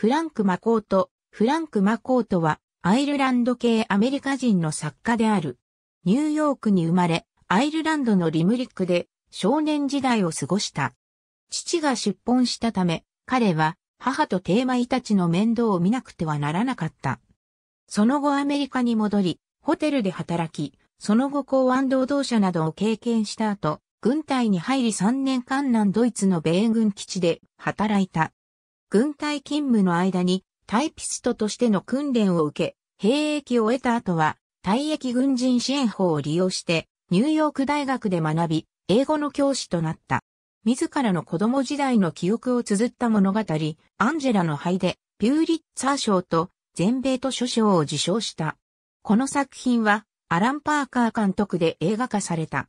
フランク・マコート。フランク・マコートは、アイルランド系アメリカ人の作家である。ニューヨークに生まれ、アイルランドのリムリックで少年時代を過ごした。父が出奔したため、彼は母とテーマイたちの面倒を見なくてはならなかった。その後アメリカに戻り、ホテルで働き、その後公安労働者などを経験した後、軍隊に入り3年間南ドイツの米軍基地で働いた。軍隊勤務の間にタイピストとしての訓練を受け、兵役を得た後は、退役軍人支援法を利用して、ニューヨーク大学で学び、英語の教師となった。自らの子供時代の記憶を綴った物語、アンジェラの灰で、ピューリッツァー賞と全米図書賞を受賞した。この作品は、アラン・パーカー監督で映画化された。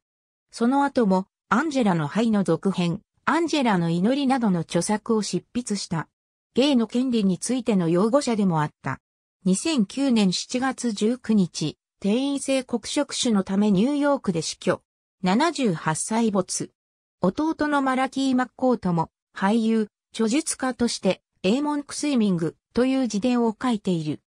その後も、アンジェラの灰の続編、アンジェラの祈りなどの著作を執筆した。ゲイの権利についての擁護者でもあった。2009年7月19日、定員制黒色種のためニューヨークで死去。78歳没。弟のマラキー・マッコートも、俳優、著述家として、エーモンクスイミングという自伝を書いている。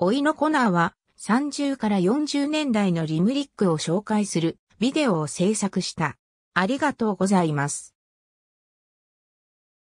老いのコナーは、30から40年代のリムリックを紹介するビデオを制作した。ありがとうございます。